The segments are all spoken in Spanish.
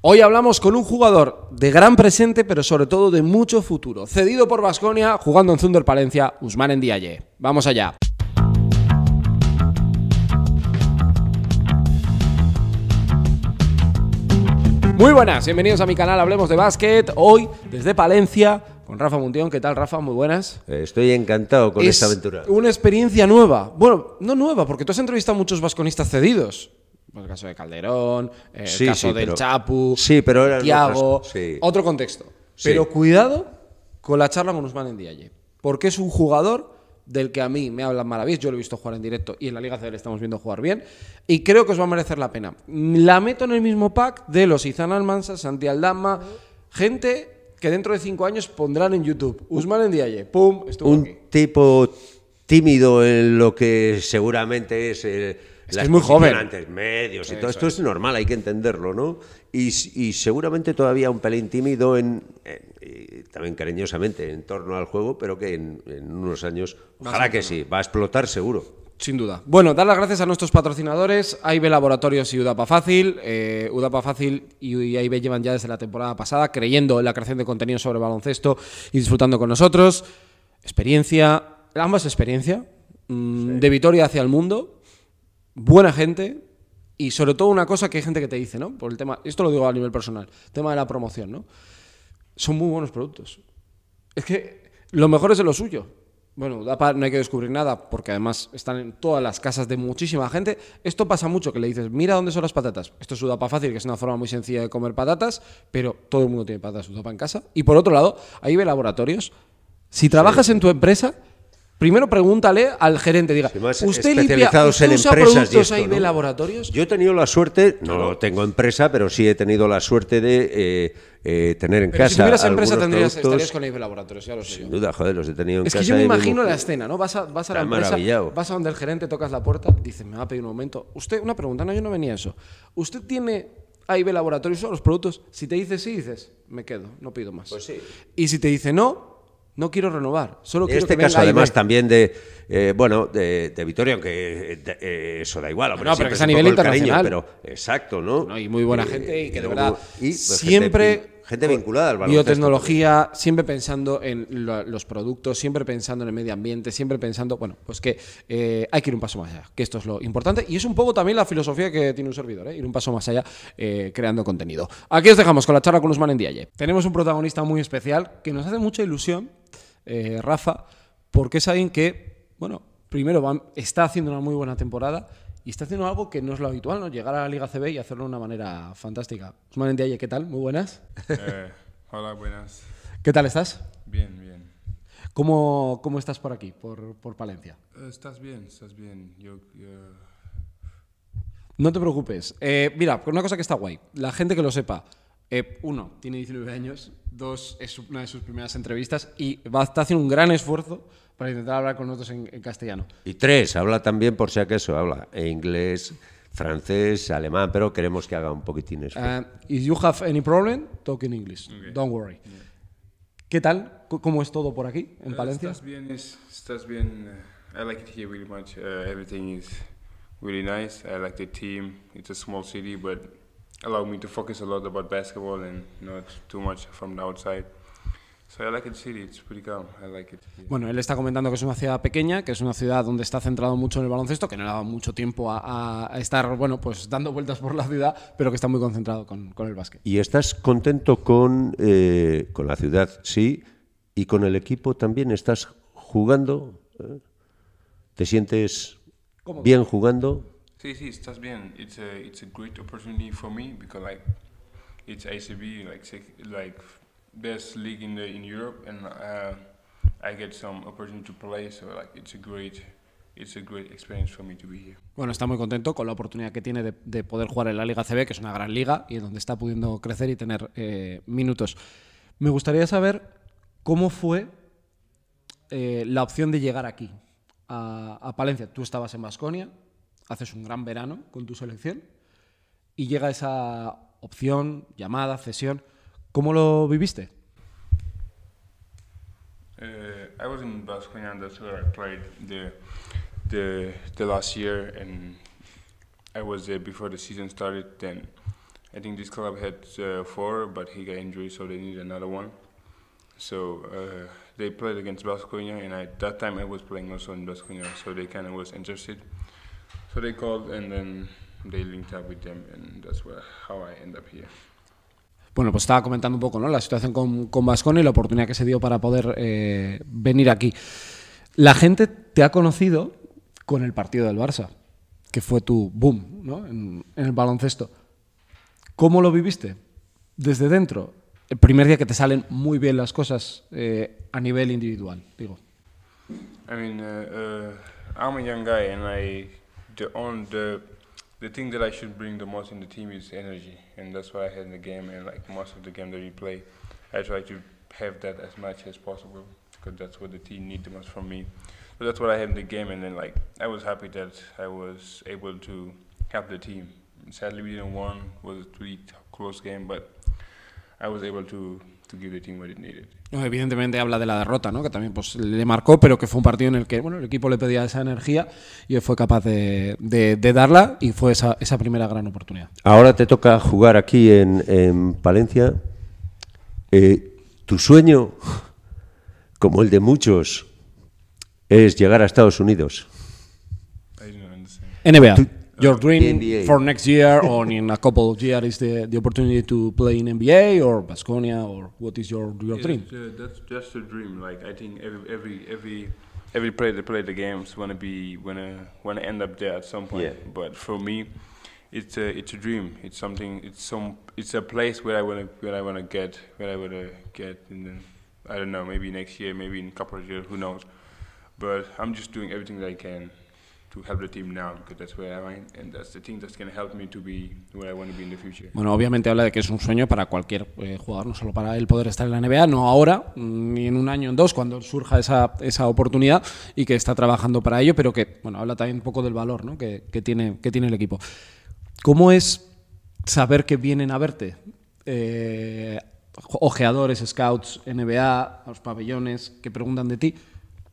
Hoy hablamos con un jugador de gran presente, pero sobre todo de mucho futuro. Cedido por Vasconia, jugando en Thunder Palencia, Usman Endiaye. Vamos allá. Muy buenas, bienvenidos a mi canal Hablemos de Básquet. Hoy, desde Palencia, con Rafa Muntión. ¿Qué tal, Rafa? Muy buenas. Estoy encantado con esta aventura. Una experiencia nueva. Bueno, no nueva, porque tú has entrevistado a muchos vasconistas cedidos el caso de Calderón, eh, el sí, caso del pero, Chapu, sí, otro contexto. Pero cuidado con la charla con Usman en porque es un jugador del que a mí me hablan maravillas, yo lo he visto jugar en directo y en la Liga le estamos viendo jugar bien, y creo que os va a merecer la pena. La meto en el mismo pack de los Izan Almansa, Santi Aldama, gente que dentro de cinco años pondrán en YouTube. Usman en pum, estuvo Un tipo tímido en lo que seguramente es... El es muy joven. Antes medios y todo esto es normal, hay que entenderlo, ¿no? Y, seguramente todavía un pelín tímido, en, también cariñosamente, en torno al juego, pero que en, unos años, ojalá que sí, va a explotar seguro. Sin duda. Bueno, dar las gracias a nuestros patrocinadores, AIB Laboratorios y Udapa Fácil. Eh, Udapa Fácil y AIB llevan ya desde la temporada pasada creyendo en la creación de contenido sobre baloncesto y disfrutando con nosotros. Experiencia, ambas experiencia, mm, de Vitoria hacia el mundo, buena gente y sobre todo una cosa que hay gente que te dice, ¿no? Por el tema, esto lo digo a nivel personal, tema de la promoción, ¿no? Son muy buenos productos. Es que lo mejor es de lo suyo. Bueno, no hay que descubrir nada porque además están en todas las casas de muchísima gente. Esto pasa mucho, que le dices, mira dónde son las patatas. Esto es sudapa fácil, que es una forma muy sencilla de comer patatas, pero todo el mundo tiene patatas sudapa en casa. Y por otro lado, ahí ve laboratorios. Si trabajas en tu empresa, Primero pregúntale al gerente, diga, ¿usted usa productos y laboratorios? Yo he tenido la suerte, no, tengo empresa, pero sí he tenido la suerte de eh, eh, tener en casa. Si tuvieras empresa tendrías, estarías con AIB Laboratorios, ya lo sé. Sin duda, joder, los he tenido en casa. Es que yo me imagino la escena, ¿no? Vas a, la empresa, vas a donde el gerente, tocas la puerta, dices, me va a pedir un momento, Usted, una pregunta, no, yo no venía a eso. ¿Usted tiene AIB Laboratorios, o los productos? Si te dice sí, dices, me quedo, no pido más. Pues sí. Y si te dice no, no quiero renovar. Solo quiero este caso, además, también de. Eh, bueno, de, Vitoria, aunque eh, eh, eso da igual. no, pero que es a nivel internacional. pero, exacto, ¿no? ¿no? Y muy buena gente y que de verdad. Y, siempre. Gente vinculada al baloncesto. Biotecnología, siempre pensando en los productos, siempre pensando en el medio ambiente, siempre pensando, bueno, pues que eh, hay que ir un paso más allá, que esto es lo importante. Y es un poco también la filosofía que tiene un servidor, ¿eh? ir un paso más allá eh, creando contenido. Aquí os dejamos con la charla con Usman en DIY. Tenemos un protagonista muy especial que nos hace mucha ilusión, Rafa, porque es alguien que, bueno, primero está haciendo una muy buena temporada y está haciendo algo que no es lo habitual, ¿no? Llegar a la Liga CB y hacerlo de una manera fantástica. Osman ¿qué tal? Muy buenas. Eh, hola, buenas. ¿Qué tal estás? Bien, bien. ¿Cómo, estás por aquí, por, Palencia? Eh, estás bien, estás bien. Yo, No te preocupes. Eh, mira, una cosa que está guay, la gente que lo sepa. Eh, uno, tiene 19 años. Dos, es una de sus primeras entrevistas y va, está haciendo un gran esfuerzo para intentar hablar con nosotros en, castellano. Y tres, habla también, por si acaso, habla eh, inglés, francés, alemán, pero queremos que haga un poquitín eso. Uh, ah, if you have any problem, talk in English. Okay. Don't worry. ¿Qué tal? ¿Cómo es todo por aquí, en Valencia? Eh, Palencia? Estás bien, es, estás bien. Eh, I like it here really much. Uh, everything is really nice. I like the team. It's a small city, but Allow me to focus a lot about basketball and not too much from the outside. Bueno, él está comentando que es una ciudad pequeña, que es una ciudad donde está centrado mucho en el baloncesto, que no le da mucho tiempo a, estar, bueno, pues dando vueltas por la ciudad, pero que está muy concentrado con, el básquet. ¿Y estás contento con, eh, con la ciudad? Sí. ¿Y con el equipo también estás jugando? ¿Eh? ¿Te sientes bien jugando? Sí, sí, estás bien. It's a, it's a great opportunity for me because like it's ACB, like sec- like best league in the in Europe, and uh, I get some opportunity to play. So like it's a great It's a great experience for me to be here. Bueno, está muy contento con la oportunidad que tiene de, de, poder jugar en la Liga CB, que es una gran liga y en donde está pudiendo crecer y tener eh, minutos. Me gustaría saber cómo fue eh, la opción de llegar aquí, a, a Palencia. Tú estabas en Basconia, haces un gran verano con tu selección y llega esa opción, llamada, cesión. ¿Cómo lo viviste? Uh, I was in Basconia and that's where I played the, the, the last year and I was there before the season started. Then I think this club had uh, four, but he got injured, so they needed another one. So uh, they played against Basconia, and at that time I was playing also in Basconia, so they kind of was interested. and then they linked up with them and that's where, how I Bueno, pues estaba comentando un poco ¿no? la situación con, con y la oportunidad que se dio para poder eh, venir aquí. La gente te ha conocido con el partido del Barça, que fue tu boom ¿no? en, el baloncesto. ¿Cómo lo viviste? Desde dentro. El primer día que te salen muy bien las cosas eh, a nivel individual, digo. I mean, uh, uh, I'm and I the on the the thing that I should bring the most in the team is energy, and that's what I had in the game. And like most of the game that we play, I try to have that as much as possible because that's what the team need the most from me. So that's what I had in the game, and then like I was happy that I was able to help the team. Sadly, we didn't win; was a really close game, but I was able to evidentemente habla de la derrota, ¿no? Que también pues, le marcó, pero que fue un partido en el que bueno, el equipo le pedía esa energía y él fue capaz de, darla y fue esa, primera gran oportunidad. Ahora te toca jugar aquí en, Palencia. Eh, tu sueño, como el de muchos, es llegar a Estados Unidos. NBA. Uh, your dream for next year or in a couple of years is the, the opportunity to play in NBA or Basconia or what is your your it's, dream? Uh, that's just a dream. Like I think every every every every player that play the games wanna be wanna wanna end up there at some point. Yeah. But for me, it's a it's a dream. It's something. It's some. It's a place where I wanna where I wanna get where I wanna get and then. I don't know, maybe next year, maybe in a couple of years, who knows. But I'm just doing everything that I can Bueno, obviamente habla de que es un sueño para cualquier eh, jugador, no solo para él poder estar en la NBA, no ahora, mm, ni en un año, en dos, cuando surja esa, esa oportunidad y que está trabajando para ello, pero que, bueno, habla también un poco del valor ¿no? que, que, tiene, que tiene el equipo. ¿Cómo es saber que vienen a verte? Eh, ojeadores, scouts, NBA, los pabellones que preguntan de ti.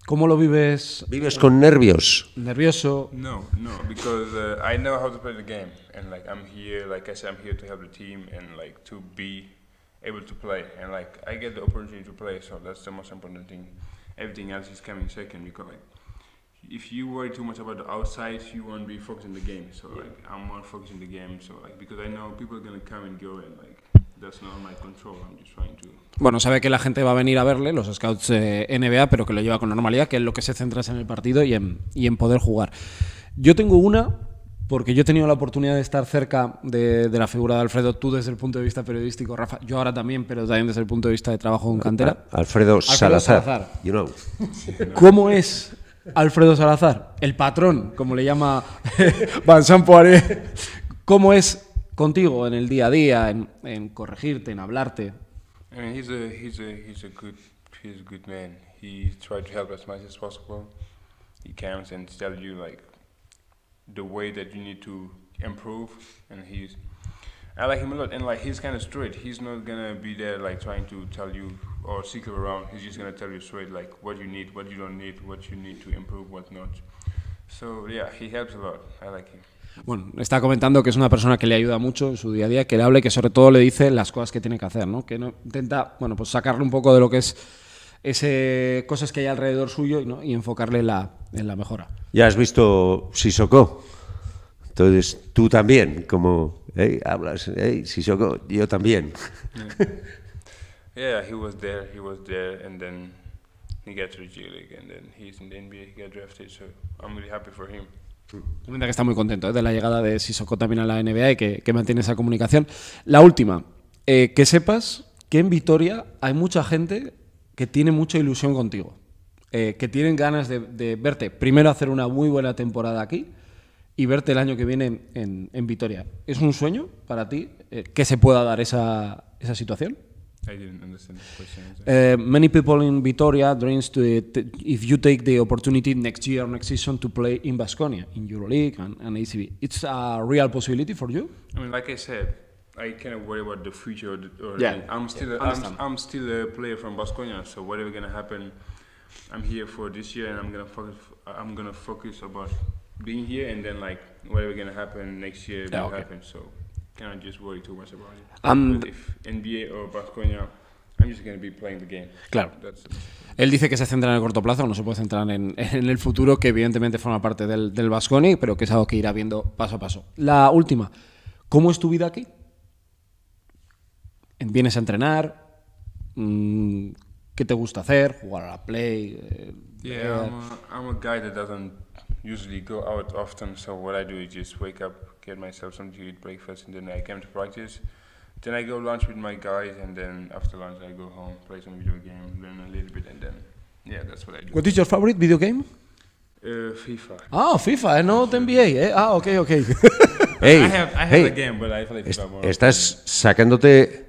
¿Cómo lo vives? ¿Vives con nervios? ¿Nervioso? No, no, because uh, I know how to play the game and like I'm here, like I said, I'm here to help the team and like to be able to play and like I get the opportunity to play, so that's the most important thing. Everything else is coming second because like if you worry too much about the outside, you won't be focused in the game. So like I'm more focused in the game. So like because I know people are gonna come and go and like Bueno, sabe que la gente va a venir a verle, los scouts eh, NBA, pero que lo lleva con normalidad, que es lo que se centra en el partido y en, poder jugar. Yo tengo una porque yo he tenido la oportunidad de estar cerca de, la figura de Alfredo, tú desde el punto de vista periodístico, Rafa, yo ahora también, pero también desde el punto de vista de trabajo en cantera. Alfredo, Salazar. ¿Cómo es Alfredo Salazar? El patrón, como le llama Van Sampoaré. ¿Cómo es contigo en el día a día, en, en corregirte, en hablarte. I mean, he's a he's a he's a good he's a good man. He tried to help as much as possible. He comes and tells you like the way that you need to improve, and he's I like him a lot. And like he's kind of straight. He's not gonna be there like trying to tell you or seek around. He's just gonna tell you straight like what you need, what you don't need, what you need to improve, what not. So yeah, he helps a lot. I like him. Bueno, está comentando que es una persona que le ayuda mucho en su día a día, que le habla y que sobre todo le dice las cosas que tiene que hacer, ¿no? Que no, intenta, bueno, pues sacarle un poco de lo que es ese cosas que hay alrededor suyo y enfocarle en la, en mejora. Ya has visto Sissoko. Entonces, tú también, como hablas, hey, yo también. Yeah. he was there, he was there, and then he got and he's in he drafted, so I'm really happy for him. Comenta que está muy contento eh, de la llegada de Sissoko también a la NBA y que, mantiene esa comunicación. La última, eh, que sepas que en Vitoria hay mucha gente que tiene mucha ilusión contigo, eh, que tienen ganas de, verte. Primero hacer una muy buena temporada aquí y verte el año que viene en, en Vitoria. ¿Es un sueño para ti que se pueda dar esa situación? I didn't understand the question. Uh, many people in Vitoria dreams to it, if you take the opportunity next year, next season to play in Basconia, in EuroLeague and, and ACB. It's a real possibility for you. I mean, like I said, I kind of worry about the future. Or the, yeah, I'm still yeah, a, I'm, I'm, still a player from Basconia, so whatever gonna happen, I'm here for this year, and I'm gonna focus. I'm gonna focus about being here, and then like whatever gonna happen next year yeah, will okay. happen. So can't just worry too much um, NBA I'm just going to be playing game. Claro. él dice que se centra en el corto plazo, no se puede centrar en, el futuro, que evidentemente forma parte del, del pero que es algo que irá viendo paso a paso. La última, ¿cómo es tu vida aquí? ¿Vienes a entrenar? Mm, ¿Qué te gusta hacer? ¿Jugar a la play? Eh, yeah, I'm a guy that doesn't usually go out often, so what I do is just wake up, get myself something to eat, breakfast, and then I come to practice. Then I go lunch with my guys, and then after lunch I go home, play some video game, learn a little bit, and then yeah, that's what I do. What is your favorite video game? Uh, FIFA. Ah, FIFA, no NBA, eh? Ah, ok, ok. hey, I have, I have hey. a game, but I play FIFA more. Estás sacándote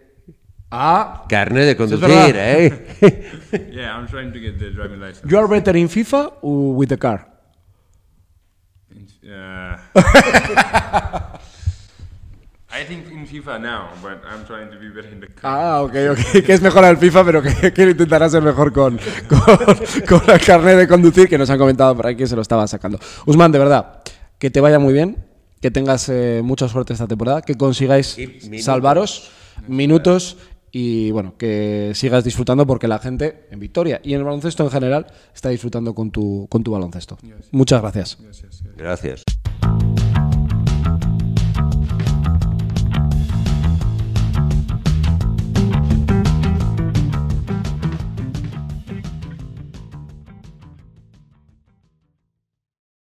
ah, carne de conducir, eh? yeah, I'm trying to get the driving license. You are better in FIFA or with the car? Yeah. I think in FIFA now, but I'm trying to be better in the Ah, ok, ok. Que es mejor al FIFA, pero que, que intentar ser mejor con, con, la carnet de conducir que nos han comentado por ahí que se lo estaba sacando. Usman, de verdad, que te vaya muy bien, que tengas eh, mucha suerte esta temporada, que consigáis salvaros minutos y bueno, que sigas disfrutando porque la gente en Victoria y en el baloncesto en general está disfrutando con tu, con tu baloncesto. Muchas gracias. gracias.